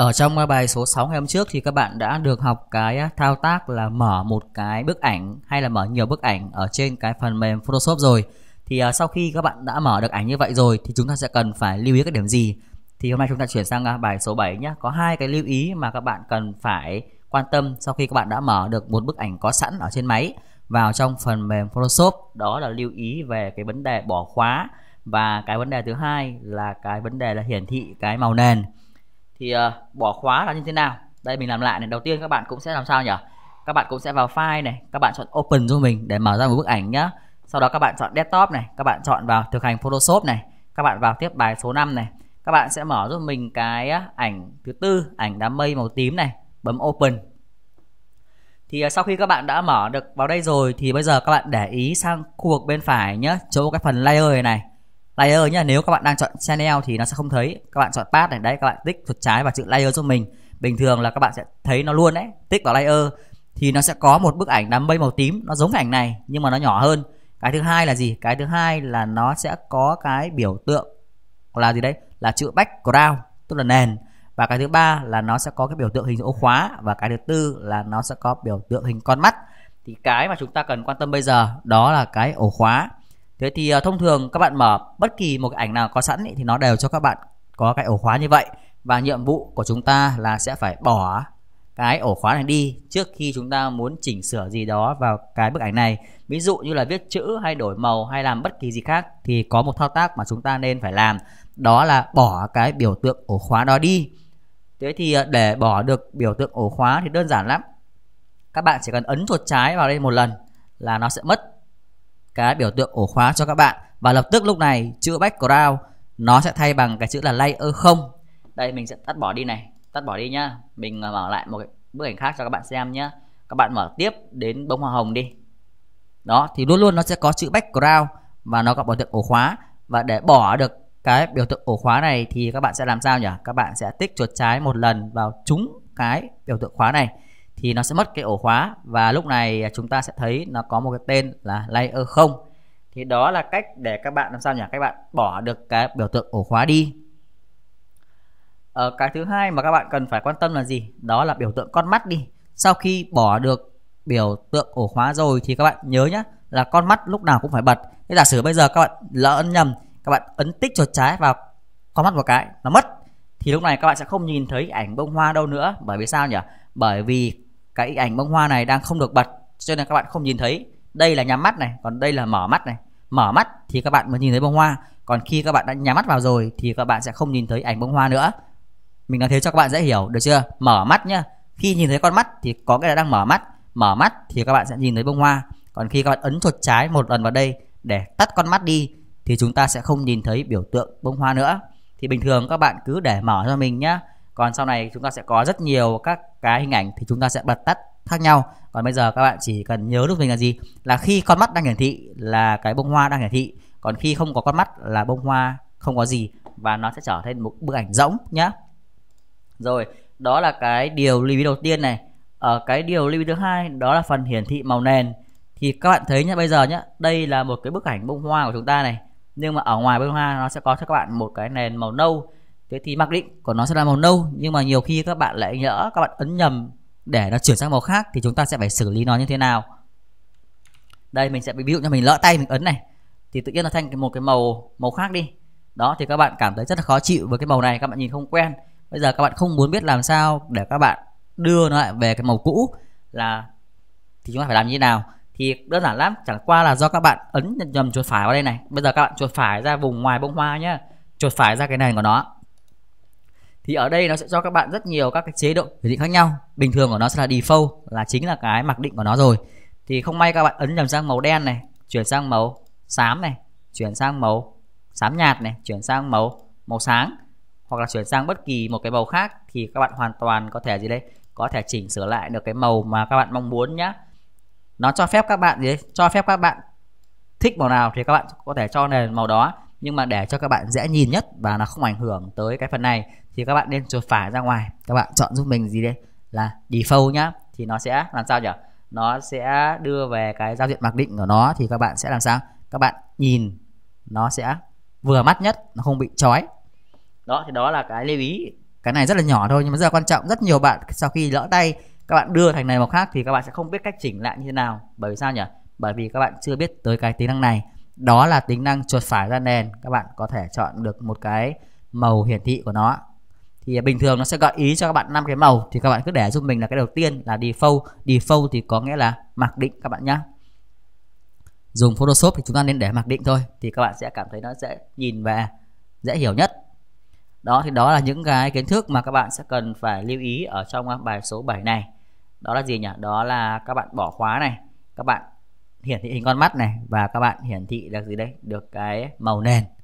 Ở trong ờ, bài số 6 ngày hôm trước thì các bạn đã được học cái thao tác là mở một cái bức ảnh hay là mở nhiều bức ảnh ở trên cái phần mềm Photoshop rồi. Thì ờ, sau khi các bạn đã mở được ảnh như vậy rồi thì chúng ta sẽ cần phải lưu ý các điểm gì. Thì hôm nay chúng ta chuyển sang à, bài số 7 nhé. Có hai cái lưu ý mà các bạn cần phải quan tâm sau khi các bạn đã mở được một bức ảnh có sẵn ở trên máy vào trong phần mềm Photoshop. Đó là lưu ý về cái vấn đề bỏ khóa và cái vấn đề thứ hai là cái vấn đề là hiển thị cái màu nền thì uh, bỏ khóa là như thế nào đây mình làm lại này đầu tiên các bạn cũng sẽ làm sao nhỉ các bạn cũng sẽ vào file này các bạn chọn open cho mình để mở ra một bức ảnh nhá sau đó các bạn chọn desktop này các bạn chọn vào thực hành photoshop này các bạn vào tiếp bài số 5 này các bạn sẽ mở giúp mình cái ảnh thứ tư ảnh đám mây màu tím này bấm open thì ờ, sau khi các bạn đã mở được vào đây rồi thì bây giờ các bạn để ý sang khu vực bên phải nhé chỗ cái phần layer này layer nhá nếu các bạn đang chọn channel thì nó sẽ không thấy các bạn chọn path này đấy các bạn tích chuột trái vào chữ layer cho mình bình thường là các bạn sẽ thấy nó luôn đấy tích vào layer thì nó sẽ có một bức ảnh đám mây màu tím nó giống cái ảnh này nhưng mà nó nhỏ hơn cái thứ hai là gì cái thứ hai là nó sẽ có cái biểu tượng là gì đấy là chữ background tức là nền và cái thứ ba là nó sẽ có cái biểu tượng hình ổ khóa và cái thứ tư là nó sẽ có biểu tượng hình con mắt thì cái mà chúng ta cần quan tâm bây giờ đó là cái ổ khóa thế thì uh, thông thường các bạn mở bất kỳ một cái ảnh nào có sẵn ý, thì nó đều cho các bạn có cái ổ khóa như vậy và nhiệm vụ của chúng ta là sẽ phải bỏ cái ổ khóa này đi trước khi chúng ta muốn chỉnh sửa gì đó vào cái bức ảnh này ví dụ như là viết chữ hay đổi màu hay làm bất kỳ gì khác thì có một thao tác mà chúng ta nên phải làm đó là bỏ cái biểu tượng ổ khóa đó đi thế thì ờ, để bỏ được biểu tượng ổ khóa thì đơn giản lắm các bạn chỉ cần ấn chuột trái vào đây một lần là nó sẽ mất cái biểu tượng ổ khóa cho các bạn và lập tức lúc này chữ background nó sẽ thay bằng cái chữ là layer không đây mình sẽ tắt bỏ đi này tắt bỏ đi nhá mình à, mở lại một cái bức ảnh khác cho các bạn xem nhá các bạn mở tiếp đến bông hoa hồng đi đó thì luôn luôn nó sẽ có chữ background và nó có biểu tượng ổ khóa và để bỏ được cái biểu tượng ổ khóa này thì các bạn sẽ làm sao nhỉ các bạn sẽ tích chuột trái một lần vào chúng cái biểu tượng khóa này thì nó sẽ mất cái ổ khóa và lúc này chúng ta sẽ thấy nó có một cái tên là layer 0 thì đó là cách để các bạn làm sao nhỉ các bạn bỏ được cái biểu tượng ổ khóa đi ở ờ, cái thứ hai mà các bạn cần phải quan tâm là gì đó là biểu tượng con mắt đi sau khi bỏ được biểu tượng ổ khóa rồi thì các bạn nhớ nhé là con mắt lúc nào cũng phải bật thế giả sử bây giờ các bạn lỡ ấn nhầm các bạn ấn tích chuột trái vào con mắt một cái nó mất thì lúc này các bạn sẽ không nhìn thấy ảnh bông hoa đâu nữa bởi vì sao nhỉ bởi vì cái ảnh bông hoa này đang không được bật cho nên các bạn không nhìn thấy đây là nhắm mắt này còn đây là mở mắt này mở mắt thì các bạn mới nhìn thấy bông hoa còn khi các bạn đã nhắm mắt vào rồi thì các bạn sẽ không nhìn thấy ảnh bông hoa nữa mình nói thế cho các bạn dễ hiểu được chưa mở mắt nhá khi nhìn thấy con mắt thì có cái là đang mở mắt mở mắt thì các bạn sẽ nhìn thấy bông hoa còn khi các bạn ấn chuột trái một lần vào đây để tắt con mắt đi thì chúng ta sẽ không nhìn thấy biểu tượng bông hoa nữa thì bình thường các bạn cứ để mở cho mình nhá còn sau này chúng ta sẽ có rất nhiều các cái hình ảnh thì chúng ta sẽ bật tắt khác nhau còn bây giờ các bạn chỉ cần nhớ lúc mình là gì là khi con mắt đang hiển thị là cái bông hoa đang hiển thị còn khi không có con mắt là bông hoa không có gì và nó sẽ trở thành một bức ảnh rỗng nhá rồi đó là cái điều lưu ý đầu tiên này ở ờ, cái điều lưu ý thứ hai đó là phần hiển thị màu nền thì các bạn thấy nhá bây giờ nhá đây là một cái bức ảnh bông hoa của chúng ta này nhưng mà ở ngoài bông hoa nó sẽ có cho các bạn một cái nền màu nâu thế thì mặc định của nó sẽ là màu nâu nhưng mà nhiều khi các bạn lại nhỡ các bạn ấn nhầm để nó chuyển sang màu khác thì chúng ta sẽ phải xử lý nó như thế nào đây mình sẽ ví dụ cho mình lỡ tay mình ấn này thì tự nhiên nó thành một cái màu màu khác đi đó thì các bạn cảm thấy rất là khó chịu với cái màu này các bạn nhìn không quen bây giờ các bạn không muốn biết làm sao để các bạn đưa nó lại về cái màu cũ là thì chúng ta phải làm như thế nào thì đơn giản lắm chẳng qua là do các bạn ấn nhầm chuột phải vào đây này bây giờ các bạn chuột phải ra vùng ngoài bông hoa nhá chuột phải ra cái này của nó thì ở đây nó sẽ cho các bạn rất nhiều các cái chế độ hiển thị khác nhau bình thường của nó sẽ là default là chính là cái mặc định của nó rồi thì không may các bạn ấn nhầm sang màu đen này chuyển sang màu xám này chuyển sang màu xám nhạt này chuyển sang màu màu sáng hoặc là chuyển sang bất kỳ một cái màu khác thì các bạn hoàn toàn có thể gì đây có thể chỉnh sửa lại được cái màu mà các bạn mong muốn nhá nó cho phép các bạn gì đấy, cho phép các bạn thích màu nào thì các bạn có thể cho nền màu đó nhưng mà để cho các bạn dễ nhìn nhất và nó không ảnh hưởng tới cái phần này thì các bạn nên chuột phải ra ngoài các bạn chọn giúp mình gì đây là default nhá thì nó sẽ làm sao nhỉ nó sẽ đưa về cái giao diện mặc định của nó thì các bạn sẽ làm sao các bạn nhìn nó sẽ vừa mắt nhất nó không bị chói. đó thì đó là cái lưu ý cái này rất là nhỏ thôi nhưng mà rất là quan trọng rất nhiều bạn sau khi lỡ tay các bạn đưa thành này màu khác thì các bạn sẽ không biết cách chỉnh lại như thế nào bởi vì sao nhỉ bởi vì các bạn chưa biết tới cái tính năng này đó là tính năng chuột phải ra nền các bạn có thể chọn được một cái màu hiển thị của nó thì bình thường nó sẽ gợi ý cho các bạn năm cái màu thì các bạn cứ để giúp mình là cái đầu tiên là default default thì có nghĩa là mặc định các bạn nhá dùng Photoshop thì chúng ta nên để mặc định thôi thì các bạn sẽ cảm thấy nó sẽ nhìn và dễ hiểu nhất đó thì đó là những cái kiến thức mà các bạn sẽ cần phải lưu ý ở trong bài số 7 này đó là gì nhỉ đó là các bạn bỏ khóa này các bạn hiển thị hình con mắt này và các bạn hiển thị là gì đây được cái màu nền